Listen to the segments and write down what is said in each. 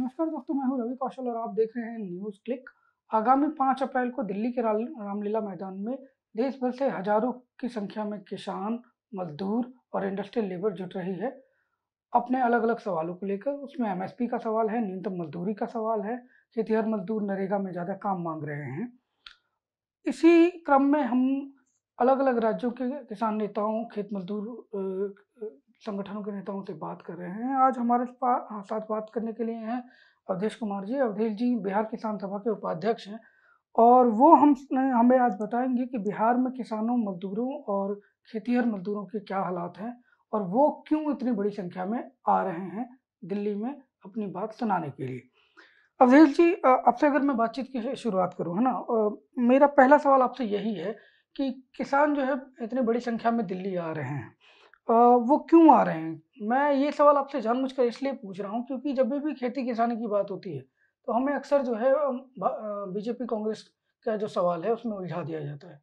नमस्कार दोस्तों मैं हूं रवि कौशल और आप देख रहे हैं न्यूज क्लिक आगामी पांच अप्रैल को दिल्ली के रामलीला मैदान में देश भर से हजारों की संख्या में किसान मजदूर और इंडस्ट्रियल लेबर जुट रही है अपने अलग अलग सवालों को लेकर उसमें एमएसपी का सवाल है न्यूनतम मजदूरी का सवाल है खेतीहर मजदूर नरेगा में ज़्यादा काम मांग रहे हैं इसी क्रम में हम अलग अलग राज्यों के किसान नेताओं खेत मजदूर संगठनों के नेताओं से बात कर रहे हैं आज हमारे हाँ, साथ बात करने के लिए हैं अवधेश कुमार जी अवधेश जी बिहार किसान सभा के उपाध्यक्ष हैं और वो हम हमें आज बताएंगे कि बिहार में किसानों मजदूरों और खेतीहर मजदूरों के क्या हालात हैं और वो क्यों इतनी बड़ी संख्या में आ रहे हैं दिल्ली में अपनी बात सुनाने के लिए अवधेश जी आपसे अगर मैं बातचीत की शुरुआत करूँ है ना मेरा पहला सवाल आपसे यही है कि किसान जो है इतनी बड़ी संख्या में दिल्ली आ रहे हैं वो क्यों आ रहे हैं मैं ये सवाल आपसे जानबूझकर इसलिए पूछ रहा हूँ क्योंकि जब भी खेती किसानी की बात होती है तो हमें अक्सर जो है बीजेपी कांग्रेस का जो सवाल है उसमें उलझा दिया जाता है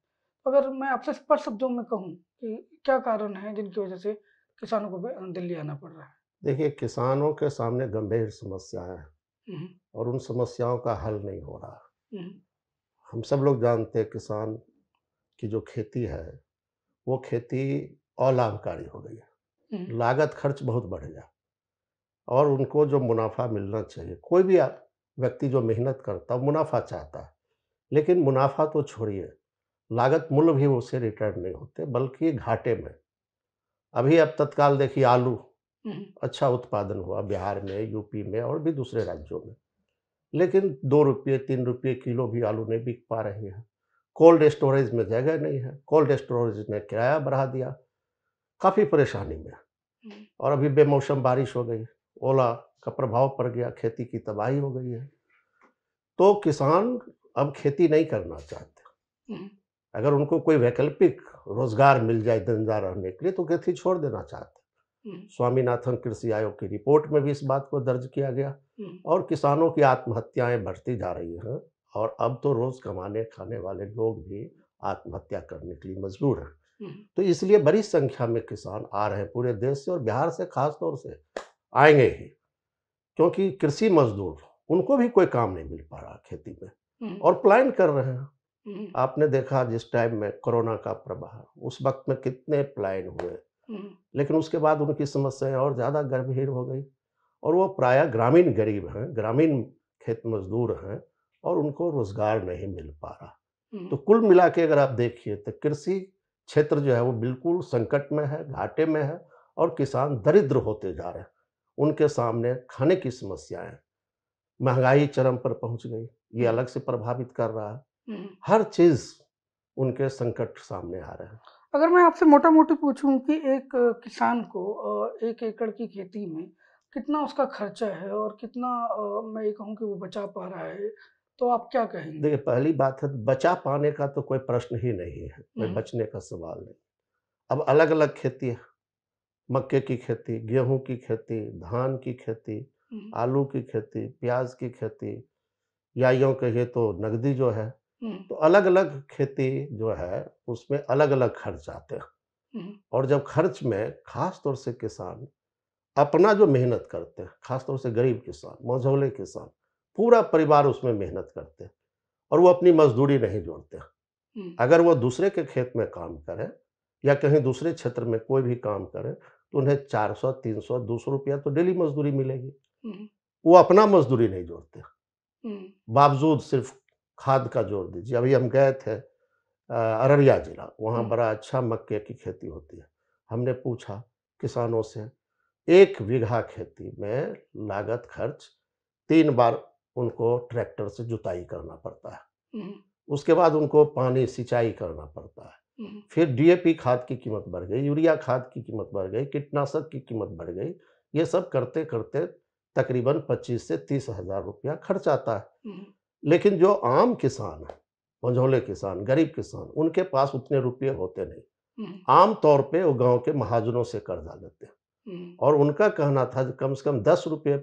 अगर मैं आपसे स्पष्ट शब्दों में कहूँ कि क्या कारण है जिनकी वजह से किसानों को दिल्ली आना पड़ रहा है देखिए किसानों के सामने गंभीर समस्याएं हैं और उन समस्याओं का हल नहीं हो रहा हम सब लोग जानते हैं किसान की जो खेती है वो खेती अलाभकारी हो गई लागत खर्च बहुत बढ़ गया और उनको जो मुनाफा मिलना चाहिए कोई भी व्यक्ति जो मेहनत करता है मुनाफा चाहता है लेकिन मुनाफा तो छोड़िए लागत मूल्य भी उसे रिटर्न नहीं होते बल्कि घाटे में अभी अब तत्काल देखिए आलू अच्छा उत्पादन हुआ बिहार में यूपी में और भी दूसरे राज्यों में लेकिन दो रुपये तीन रुपये किलो भी आलू नहीं बिक पा रहे हैं कोल्ड स्टोरेज में जगह नहीं है कोल्ड स्टोरेज ने किराया बढ़ा दिया काफ़ी परेशानी में और अभी बेमौसम बारिश हो गई ओला का प्रभाव पड़ गया खेती की तबाही हो गई है तो किसान अब खेती नहीं करना चाहते अगर उनको कोई वैकल्पिक रोजगार मिल जाए धंधा रहने के लिए तो खेती छोड़ देना चाहते स्वामीनाथन कृषि आयोग की रिपोर्ट में भी इस बात को दर्ज किया गया और किसानों की आत्महत्याएं बढ़ती जा रही हैं और अब तो रोज कमाने खाने वाले लोग भी आत्महत्या करने के लिए मजबूर हैं हम्म। तो इसलिए बड़ी संख्या में किसान आ रहे हैं पूरे देश से और बिहार से खास तौर से आएंगे ही क्योंकि कृषि मजदूर उनको भी कोई काम नहीं मिल पा रहा खेती में हम्म। और प्लान कर रहे हैं हम्म। आपने देखा जिस टाइम में कोरोना का प्रभाव उस वक्त में कितने प्लान हुए लेकिन उसके बाद उनकी समस्याएं और ज़्यादा गंभीर हो गई और वो प्राय ग्रामीण गरीब हैं ग्रामीण खेत मजदूर हैं और उनको रोजगार नहीं मिल पा रहा तो कुल मिला के अगर आप देखिए तो कृषि क्षेत्र जो है वो बिल्कुल संकट में है घाटे में है और किसान दरिद्र होते जा रहे हैं उनके सामने खाने की समस्याएं महंगाई चरम पर पहुंच गई ये हम्म। अलग से प्रभावित कर रहा है हम्म। हर चीज उनके संकट सामने आ रहे हैं अगर मैं आपसे मोटा मोटी पूछूं कि एक किसान को एक एकड़ की खेती में कितना उसका खर्चा है और कितना मैं ये कहूँ कि वो बचा पा रहा है तो आप क्या कहेंगे देखिए पहली बात है बचा पाने का तो कोई प्रश्न ही नहीं है कोई हम्म। बचने का सवाल नहीं अब अलग अलग खेती है मक्के की खेती गेहूं की खेती धान की खेती हम्म। आलू की खेती प्याज की खेती या यूँ कहिए तो नगदी जो है हम्म। तो अलग अलग खेती जो है उसमें अलग अलग खर्च आते हैं और जब खर्च में खास तौर से किसान अपना जो मेहनत करते हैं खासतौर से गरीब किसान मझौले किसान पूरा परिवार उसमें मेहनत करते हैं और वो अपनी मजदूरी नहीं जोड़ते अगर वो दूसरे के खेत में काम करें या कहीं दूसरे क्षेत्र में कोई भी काम करें तो उन्हें चार सौ तीन सौ दो सौ रुपया तो डेली मजदूरी मिलेगी वो अपना मजदूरी नहीं जोड़ते बावजूद सिर्फ खाद का जोड़ दीजिए अभी हम गए थे अररिया जिला वहाँ बड़ा अच्छा मक्के की खेती होती है हमने पूछा किसानों से एक बीघा खेती में लागत खर्च तीन बार उनको ट्रैक्टर से जुताई करना पड़ता है हम्म। उसके बाद उनको पानी सिंचाई करना पड़ता है हम्म। फिर डीएपी खाद की कीमत बढ़ गई यूरिया खाद की कीमत बढ़ गई कीटनाशक की कीमत बढ़ गई ये सब करते करते तकरीबन पच्चीस से तीस हजार रुपया खर्च आता है हम्म। लेकिन जो आम किसान है मंझोले किसान गरीब किसान उनके पास उतने रुपये होते नहीं आम तौर पे वो गांव के महाजनों से कर्जा लेते हैं और उनका कहना था कम से कम दस रुपये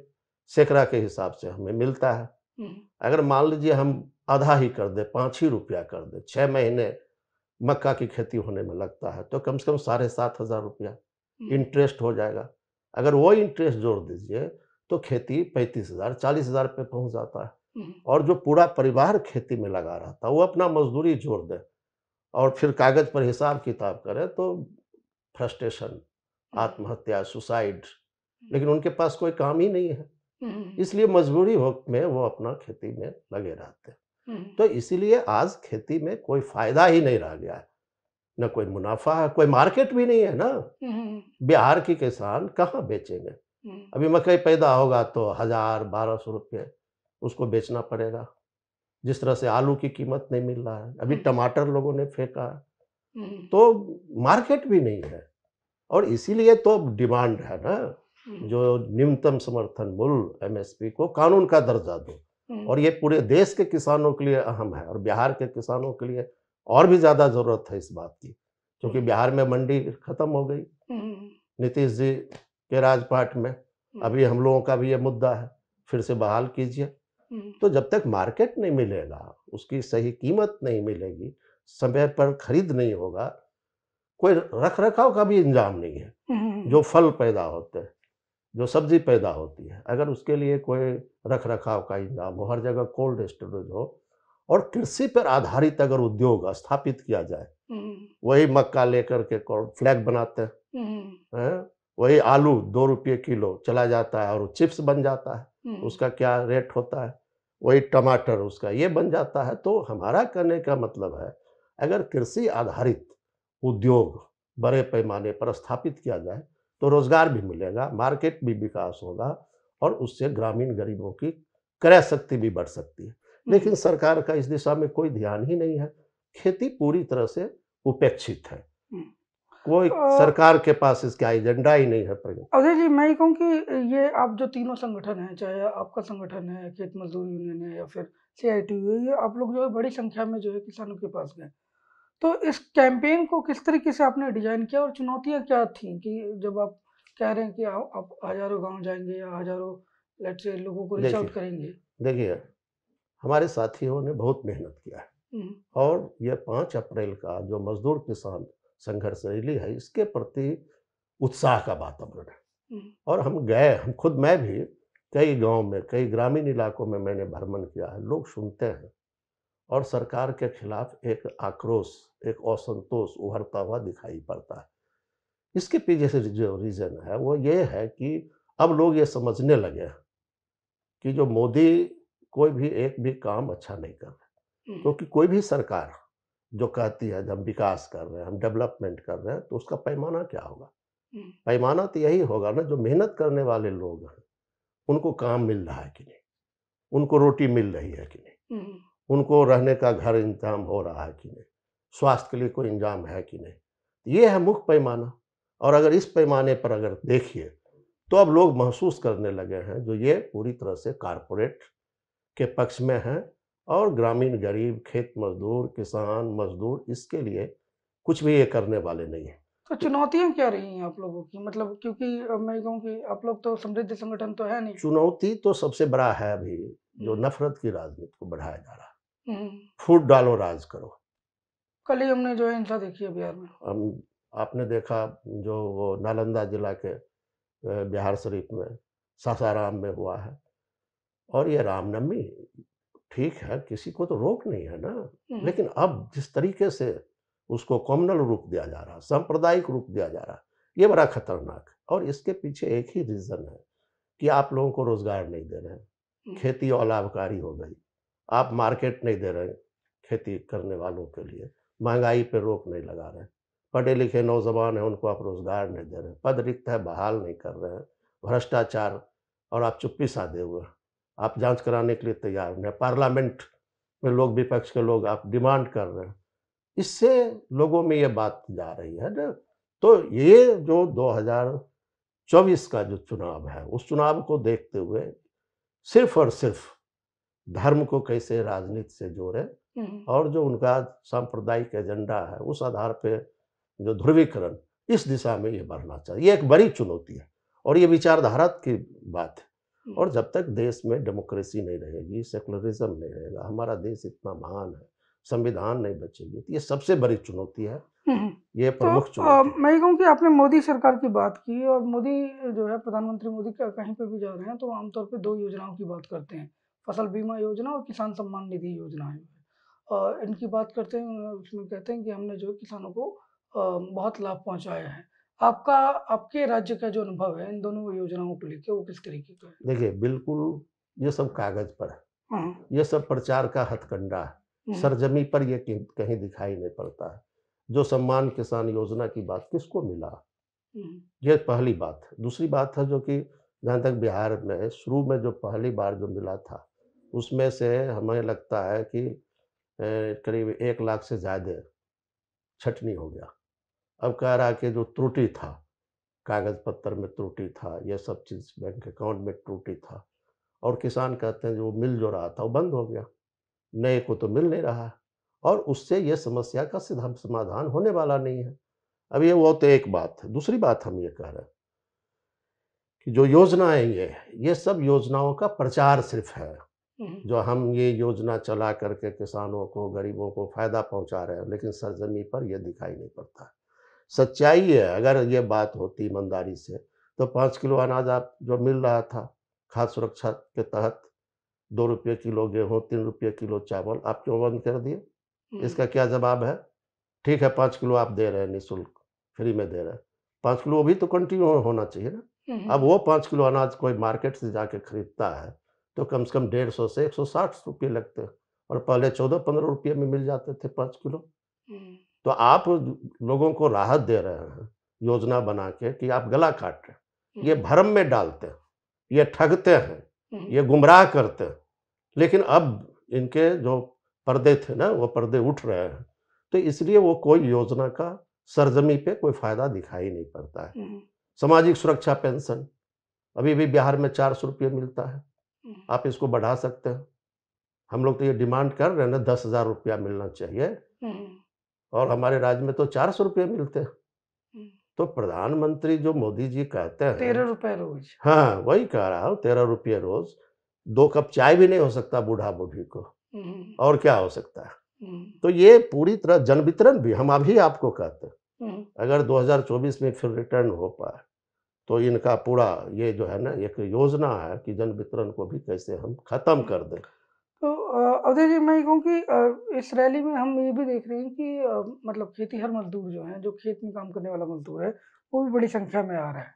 सैकड़ा के हिसाब से हमें मिलता है अगर मान लीजिए हम आधा ही कर दे पाँच ही रुपया कर दे छः महीने मक्का की खेती होने में लगता है तो कम से कम साढ़े सात हज़ार रुपया इंटरेस्ट हो जाएगा अगर वो इंटरेस्ट जोड़ दीजिए तो खेती पैंतीस हज़ार चालीस हज़ार पे पहुंच जाता है और जो पूरा परिवार खेती में लगा रहता है वो अपना मजदूरी जोड़ दे और फिर कागज़ पर हिसाब किताब करें तो फ्रस्ट्रेशन आत्महत्या सुसाइड लेकिन उनके पास कोई काम ही नहीं है हम्म। इसलिए मजबूरी वक्त में वो अपना खेती में लगे रहते हैं हम्म। तो इसीलिए आज खेती में कोई फायदा ही नहीं रह गया है न कोई मुनाफा है कोई मार्केट भी नहीं है ना हम्म। बिहार के किसान कहाँ बेचेंगे अभी मकई पैदा होगा तो हजार बारह सौ रुपये उसको बेचना पड़ेगा जिस तरह से आलू की कीमत नहीं मिल रहा है अभी टमाटर लोगों ने फेंका तो मार्केट भी नहीं है और इसीलिए तो डिमांड है ना हम्म। जो न्यूनतम समर्थन मूल्य एमएसपी को कानून का दर्जा दो हम्म। और ये पूरे देश के किसानों के लिए अहम है और बिहार के किसानों के लिए और भी ज़्यादा ज़रूरत है इस बात की क्योंकि हम्म। बिहार में मंडी खत्म हो गई नीतीश जी के राजपाट में अभी हम लोगों का भी ये मुद्दा है फिर से बहाल कीजिए तो जब तक मार्केट नहीं मिलेगा उसकी सही कीमत नहीं मिलेगी समय पर खरीद नहीं होगा कोई रख रखाव का भी इंजाम नहीं है जो फल पैदा होते हैं जो सब्जी पैदा होती है अगर उसके लिए कोई रख रखाव का इंतजाम हो हर जगह कोल्ड स्टोरेज हो और कृषि पर आधारित अगर उद्योग स्थापित किया जाए हम्म। वही मक्का लेकर के फ्लैग बनाते हम्म। हैं वही आलू दो रुपये किलो चला जाता है और चिप्स बन जाता है हम्म। उसका क्या रेट होता है वही टमाटर उसका ये बन जाता है तो हमारा कहने का मतलब है अगर कृषि आधारित उद्योग बड़े पैमाने पर स्थापित किया जाए तो रोजगार भी मिलेगा मार्केट भी विकास होगा और उससे ग्रामीण गरीबों की क्रय शक्ति भी बढ़ सकती है हम्म। लेकिन सरकार का इस दिशा में कोई ध्यान ही नहीं है खेती पूरी तरह से उपेक्षित है हम्म। कोई आ, सरकार के पास इसका एजेंडा ही नहीं है अजय जी मैं कहूँ कि ये आप जो तीनों संगठन हैं चाहे आपका संगठन है खेत मजदूर यूनियन है या फिर सी आई टी ये आप लोग जो है बड़ी संख्या में जो है किसानों के पास गए तो इस कैंपेन को किस तरीके से आपने डिजाइन किया और चुनौतियाँ क्या थी कि जब आप कह रहे हैं कि आ, आप हजारों गांव जाएंगे या हजारों लेट से लोगों को रीच आउट करेंगे देखिए हमारे साथियों ने बहुत मेहनत किया है हम्म। और यह पाँच अप्रैल का जो मजदूर किसान संघर्ष रैली है इसके प्रति उत्साह का वातावरण है हम्म। और हम गए हम खुद मैं भी कई गांव में कई ग्रामीण इलाकों में मैंने भ्रमण किया है लोग सुनते हैं और सरकार के खिलाफ एक आक्रोश एक असंतोष उभरता हुआ दिखाई पड़ता है इसके पीछे से जो रीज़न है वो ये है कि अब लोग ये समझने लगे हैं कि जो मोदी कोई भी एक भी काम अच्छा नहीं कर रहे क्योंकि तो कोई भी सरकार जो कहती है हम विकास कर रहे हैं हम डेवलपमेंट कर रहे हैं तो उसका पैमाना क्या होगा पैमाना तो यही होगा ना जो मेहनत करने वाले लोग हैं उनको काम मिल रहा है कि नहीं उनको रोटी मिल रही है कि नहीं उनको रहने का घर इंतजाम हो रहा है कि नहीं स्वास्थ्य के लिए कोई इंजाम है कि नहीं तो ये है मुख्य पैमाना और अगर इस पैमाने पर अगर देखिए तो अब लोग महसूस करने लगे हैं जो ये पूरी तरह से कारपोरेट के पक्ष में हैं और ग्रामीण गरीब खेत मजदूर किसान मजदूर इसके लिए कुछ भी ये करने वाले नहीं है तो, तो चुनौतियां क्या रही हैं आप लोगों की मतलब क्योंकि मैं कहूँ कि आप लोग तो समृद्ध संगठन तो है नहीं चुनौती तो सबसे बड़ा है अभी जो हम्म। नफरत की राजनीति को बढ़ाया जा रहा है हम्म। फूट डालो राज करो कल ही हमने जो हिंसा देखी है बिहार में हम आपने देखा जो वो नालंदा जिला के बिहार शरीफ में सासाराम में हुआ है और ये रामनवमी ठीक है किसी को तो रोक नहीं है ना हम्म। लेकिन अब जिस तरीके से उसको कॉमनल रूप दिया जा रहा है सांप्रदायिक रूप दिया जा रहा है ये बड़ा खतरनाक है और इसके पीछे एक ही रीज़न है कि आप लोगों को रोज़गार नहीं दे रहे हम्म। खेती और लाभकारी हो गई आप मार्केट नहीं दे रहे खेती करने वालों के लिए महंगाई पे रोक नहीं लगा रहे पढ़े लिखे नौजवान हैं उनको आप रोज़गार नहीं दे रहे पद रिक्त है बहाल नहीं कर रहे हैं भ्रष्टाचार और आप चुप्पी साधे हुए आप जांच कराने के लिए तैयार नहीं पार्लियामेंट में लोग विपक्ष के लोग आप डिमांड कर रहे हैं इससे लोगों में ये बात जा रही है ना तो ये जो 2024 का जो चुनाव है उस चुनाव को देखते हुए सिर्फ और सिर्फ धर्म को कैसे राजनीति से जोड़े हम्म। और जो उनका सांप्रदायिक एजेंडा है उस आधार पे जो ध्रुवीकरण इस दिशा में ये बढ़ना चाहिए ये एक बड़ी चुनौती है और ये विचारधारा की बात है हम्म। और जब तक देश में डेमोक्रेसी नहीं रहेगी सेकुलरिज्म नहीं रहेगा हमारा देश इतना महान है संविधान नहीं बचेगी तो ये सबसे बड़ी चुनौती है हम्म, ये तो, प्रमुख तो, चुनौती मैं कहूँ कि आपने मोदी सरकार की बात की और मोदी जो है प्रधानमंत्री मोदी कहीं पर भी जा रहे हैं तो आमतौर पर दो योजनाओं की बात करते हैं फसल बीमा योजना और किसान सम्मान निधि योजना है और इनकी बात करते हैं उसमें कहते हैं कि हमने जो किसानों को बहुत लाभ पहुंचाया है आपका आपके राज्य का जो अनुभव है इन दोनों योजनाओं को लेकर वो किस तरीके का है देखिए बिल्कुल ये सब कागज पर है हाँ। ये सब प्रचार का हथकंडा है हम्म। सरजमी पर ये कहीं दिखाई नहीं पड़ता है जो सम्मान किसान योजना की बात किसको मिला हम्म। ये पहली बात दूसरी बात है जो कि जहाँ तक बिहार में शुरू में जो पहली बार जो मिला था उसमें से हमें लगता है कि करीब एक लाख से ज़्यादा छटनी हो गया अब कह रहा कि जो त्रुटि था कागज़ पत्र में त्रुटि था यह सब चीज़ बैंक अकाउंट में त्रुटि था और किसान कहते हैं जो मिल जो रहा था वो बंद हो गया नए को तो मिल नहीं रहा और उससे यह समस्या का सीधा समाधान होने वाला नहीं है अब ये वो तो एक बात है दूसरी बात हम ये कह रहे हैं कि जो योजनाएं ये ये सब योजनाओं का प्रचार सिर्फ है हम्म। जो हम ये योजना चला करके किसानों को गरीबों को फ़ायदा पहुंचा रहे हैं लेकिन सरजमी पर यह दिखाई नहीं पड़ता सच्चाई है अगर ये बात होती ईमानदारी से तो पाँच किलो अनाज आप जो मिल रहा था खाद्य सुरक्षा के तहत दो रुपये किलो गेहूँ तीन रुपये किलो चावल आप क्यों बंद कर दिए हम्म। इसका क्या जवाब है ठीक है पाँच किलो आप दे रहे हैं निःशुल्क फ्री में दे रहे हैं पाँच किलो भी तो कंटिन्यू होना चाहिए ना हम्म। अब वो पाँच किलो अनाज कोई मार्केट से जाके खरीदता है तो कम से कम डेढ़ सौ से एक सौ साठ रुपये लगते और पहले चौदह पंद्रह रुपये में मिल जाते थे पाँच किलो हम्म। तो आप लोगों को राहत दे रहे हैं योजना बना के कि आप गला काट रहे ये हम्म। भरम में डालते हैं ये ठगते हैं हम्म। ये गुमराह करते हैं लेकिन अब इनके जो पर्दे थे ना वो पर्दे उठ रहे हैं तो इसलिए वो कोई योजना का सरजमी पे कोई फायदा दिखाई नहीं पड़ता है सामाजिक सुरक्षा पेंशन अभी भी बिहार में चार सौ रुपये मिलता है हम्म। आप इसको बढ़ा सकते हैं हम लोग तो ये डिमांड कर रहे हैं ना दस हज़ार रुपया मिलना चाहिए हम्म। और हमारे राज्य में तो चार सौ रुपये मिलते हैं हम्म। तो प्रधानमंत्री जो मोदी जी कहते हैं तेरह रुपये रोज हाँ वही कह रहा हूँ तेरह रुपये रोज दो कप चाय भी नहीं हो सकता बूढ़ा बूढ़ी को और क्या हो सकता है तो ये पूरी तरह जन वितरण भी हम अभी आपको कहते हैं अगर 2024 में फिर रिटर्न हो पाए तो इनका पूरा ये जो है ना एक योजना है कि जन वितरण को भी कैसे हम खत्म कर दें तो अजय जी मैं ये कहूँ कि इस रैली में हम ये भी देख रहे हैं कि मतलब खेती हर मजदूर जो है जो खेत में काम करने वाला मजदूर है वो भी बड़ी संख्या में आ रहा है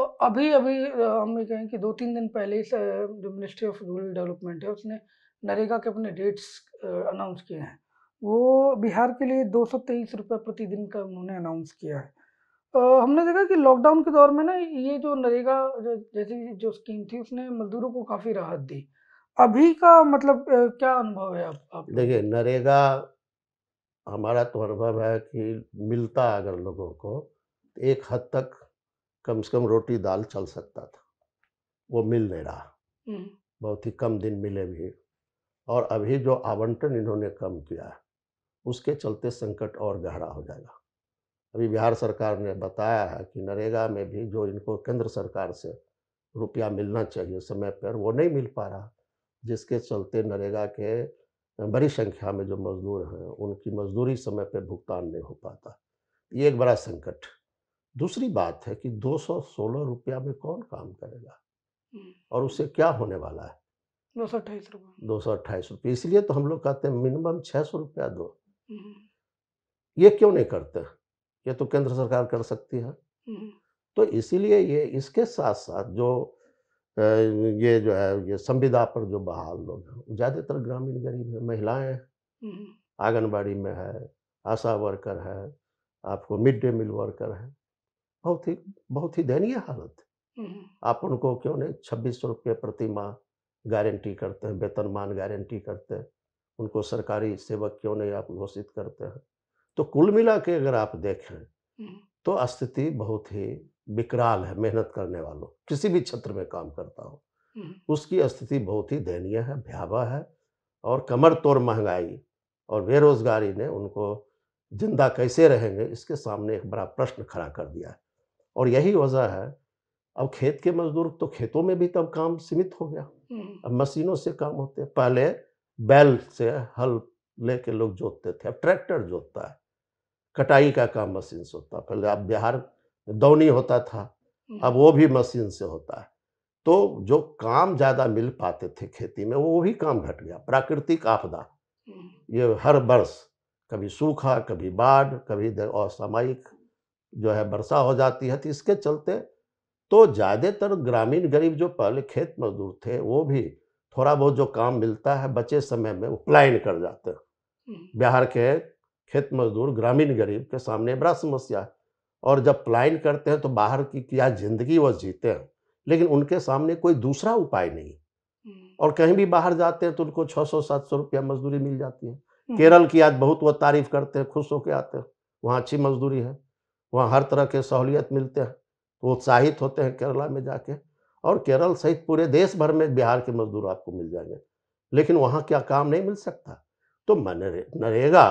और अभी अभी हम ये कहें कि दो तीन दिन पहले इस जो मिनिस्ट्री ऑफ रूरल डेवलपमेंट है उसने नरेगा के अपने रेट्स अनाउंस किए हैं वो बिहार के लिए दो सौ तेईस रुपये प्रतिदिन का उन्होंने अनाउंस किया है हमने देखा कि लॉकडाउन के दौर में ना ये जो नरेगा जैसी जो स्कीम थी उसने मजदूरों को काफ़ी राहत दी अभी का मतलब क्या अनुभव है आप, आप देखिए नरेगा हमारा तो अनुभव है कि मिलता अगर लोगों को तो एक हद तक कम से कम रोटी दाल चल सकता था वो मिल नहीं रहा हम्म। बहुत ही कम दिन मिले भी और अभी जो आवंटन इन्होंने कम किया उसके चलते संकट और गहरा हो जाएगा अभी बिहार सरकार ने बताया है कि नरेगा में भी जो इनको केंद्र सरकार से रुपया मिलना चाहिए समय पर वो नहीं मिल पा रहा जिसके चलते नरेगा के बड़ी संख्या में जो मजदूर हैं उनकी मजदूरी समय पर भुगतान नहीं हो पाता ये एक बड़ा संकट दूसरी बात है कि 216 रुपया में कौन काम करेगा हम्म। और उससे क्या होने वाला है दो सौ अट्ठाईस रुपये दो सौ अट्ठाईस रुपये इसलिए तो हम लोग कहते हैं मिनिमम छः सौ रुपया दो हम्म। ये क्यों नहीं करते हैं ये तो केंद्र सरकार कर सकती है तो इसीलिए ये इसके साथ साथ जो ये जो है ये संविदा पर जो बहाल लोग हैं ज़्यादातर ग्रामीण गरीब है महिलाएं हैं आंगनबाड़ी में है आशा वर्कर है आपको मिड डे मील वर्कर है बहुत ही बहुत ही दयनीय हालत है आप उनको क्यों नहीं छब्बीस सौ रुपये प्रति माह गारंटी करते हैं वेतनमान गारंटी करते हैं उनको सरकारी सेवक क्यों नहीं आप घोषित करते हैं तो कुल मिला के अगर आप देखें तो स्थिति बहुत ही विकराल है मेहनत करने वालों किसी भी क्षेत्र में काम करता हो उसकी स्थिति बहुत ही दयनीय है भयावह है और कमर तोड़ महंगाई और बेरोजगारी ने उनको जिंदा कैसे रहेंगे इसके सामने एक बड़ा प्रश्न खड़ा कर दिया है और यही वजह है अब खेत के मजदूर तो खेतों में भी तब काम सीमित हो गया अब मशीनों से काम होते हैं पहले बैल से हल लेके लोग जोतते थे अब ट्रैक्टर जोतता है कटाई का काम मशीन से होता पहले आप बिहार दौनी होता था हम्म। अब वो भी मशीन से होता है तो जो काम ज़्यादा मिल पाते थे खेती में वो भी काम घट गया प्राकृतिक आपदा हम्म। ये हर वर्ष कभी सूखा कभी बाढ़ कभी असामयिक जो है वर्षा हो जाती है तो इसके चलते तो ज़्यादातर ग्रामीण गरीब जो पहले खेत मजदूर थे वो भी थोड़ा बहुत जो काम मिलता है बचे समय में वो प्लान कर जाते हैं हम्म। बिहार के खेत मजदूर ग्रामीण गरीब के सामने बड़ा समस्या है और जब प्लाइन करते हैं तो बाहर की क्या जिंदगी वह जीते हैं लेकिन उनके सामने कोई दूसरा उपाय नहीं हम्म। और कहीं भी बाहर जाते हैं तो उनको 600 700 रुपया मजदूरी मिल जाती है हम्म। केरल की आज बहुत वह तारीफ करते हैं खुश होकर आते हैं वहाँ अच्छी मजदूरी है वहाँ हर तरह के सहूलियत मिलते हैं तो वो उत्साहित होते हैं केरला में जाके और केरल सहित पूरे देश भर में बिहार के मजदूर आपको मिल जाएंगे लेकिन वहाँ क्या काम नहीं मिल सकता तो मनरे नरेगा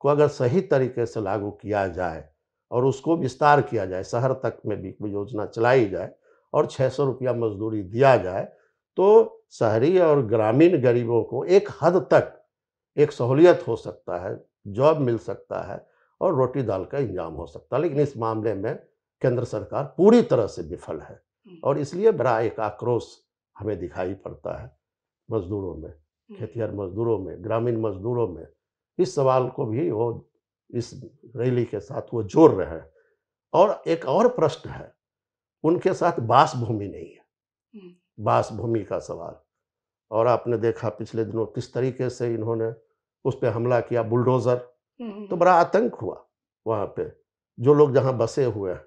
को अगर सही तरीके से लागू किया जाए और उसको विस्तार किया जाए शहर तक में भी योजना चलाई जाए और छः सौ रुपया मजदूरी दिया जाए तो शहरी और ग्रामीण गरीबों को एक हद तक एक सहूलियत हो सकता है जॉब मिल सकता है और रोटी दाल का इंजाम हो सकता है लेकिन इस मामले में केंद्र सरकार पूरी तरह से विफल है हम्म। और इसलिए बड़ा एक आक्रोश हमें दिखाई पड़ता है मजदूरों में हम्म। खेतीहर मजदूरों में ग्रामीण मजदूरों में इस सवाल को भी वो इस रैली के साथ वो जोड़ रहे हैं और एक और प्रश्न है उनके साथ बास भूमि नहीं है बास हम्म। भूमि का सवाल और आपने देखा पिछले दिनों किस तरीके से इन्होंने उस पर हमला किया बुलडोजर हम्म, हम्म। तो बड़ा आतंक हुआ वहाँ पे जो लोग जहाँ बसे हुए हैं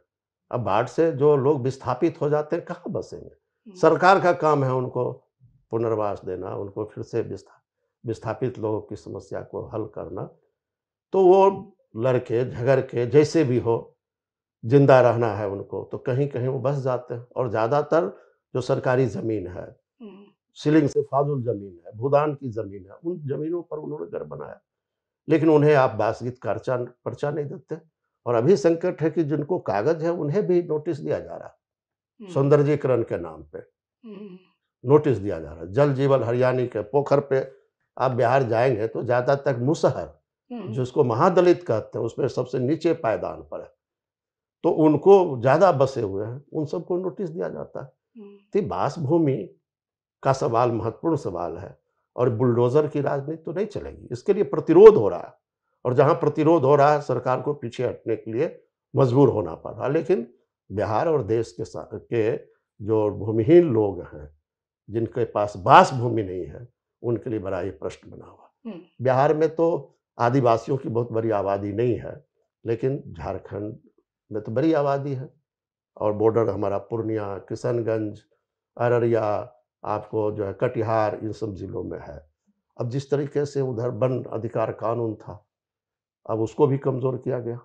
अब बाढ़ से जो लोग विस्थापित हो जाते हैं कहाँ बसेंगे सरकार का काम है उनको पुनर्वास देना उनको फिर से विस्थापित विस्थापित लोगों की समस्या को हल करना तो वो लड़के झगड़ के जैसे भी हो जिंदा रहना है उनको तो कहीं कहीं वो बस जाते हैं और ज़्यादातर जो सरकारी ज़मीन है हम्म। सीलिंग से फाजुल ज़मीन है भूदान की ज़मीन है उन ज़मीनों पर उन्होंने घर बनाया लेकिन उन्हें आप बासगीत खर्चा पर्चा नहीं देते और अभी संकट है कि जिनको कागज है उन्हें भी नोटिस दिया जा रहा है हम्म। सौंदर्यीकरण के नाम पे हम्म। नोटिस दिया जा रहा है जल जीवन हरियाणी के पोखर पे आप बिहार जाएंगे तो ज्यादा तक मुसहर हम्म। जिसको महादलित कहते हैं उसमें सबसे नीचे पायदान पर है तो उनको ज्यादा बसे हुए हैं उन सबको नोटिस दिया जाता है हम्म। तो बास भूमि का सवाल महत्वपूर्ण सवाल है और बुलडोजर की राजनीति तो नहीं चलेगी इसके लिए प्रतिरोध हो रहा है और जहां प्रतिरोध हो रहा है सरकार को पीछे हटने के लिए मजबूर होना पड़ रहा है लेकिन बिहार और देश के के जो भूमिहीन लोग हैं जिनके पास बास भूमि नहीं है उनके लिए बड़ा ये प्रश्न बना हुआ बिहार में तो आदिवासियों की बहुत बड़ी आबादी नहीं है लेकिन झारखंड में तो बड़ी आबादी है और बॉर्डर हमारा पूर्णिया किशनगंज अररिया आपको जो है कटिहार इन सब ज़िलों में है अब जिस तरीके से उधर वन अधिकार कानून था अब उसको भी कमज़ोर किया गया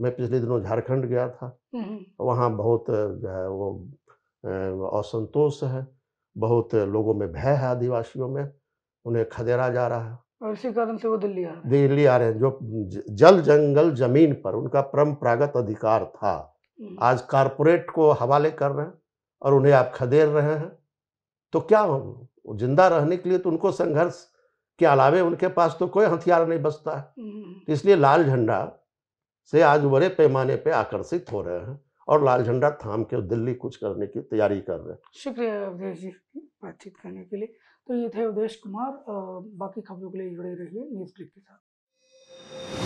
मैं पिछले दिनों झारखंड गया था वहाँ बहुत जो है वो असंतोष है बहुत लोगों में भय है आदिवासियों में उन्हें खदेड़ा जा रहा है और इसी कारण से वो दिल्ली आ रहे हैं दिल्ली आ रहे हैं जो जल जंगल जमीन पर उनका परंपरागत अधिकार था हम्म। आज कारपोरेट को हवाले कर रहे हैं और उन्हें आप खदेड़ रहे हैं तो क्या जिंदा रहने के लिए तो उनको संघर्ष के अलावे उनके पास तो कोई हथियार नहीं बचता है हम्म। इसलिए लाल झंडा से आज बड़े पैमाने पे आकर्षित हो रहे हैं और लाल झंडा थाम के दिल्ली कुछ करने की तैयारी कर रहे हैं शुक्रिया अवधेश जी बातचीत करने के लिए तो ये थे उदेश कुमार बाकी खबरों के लिए जुड़े रहिए न्यूज़ क्लिक के साथ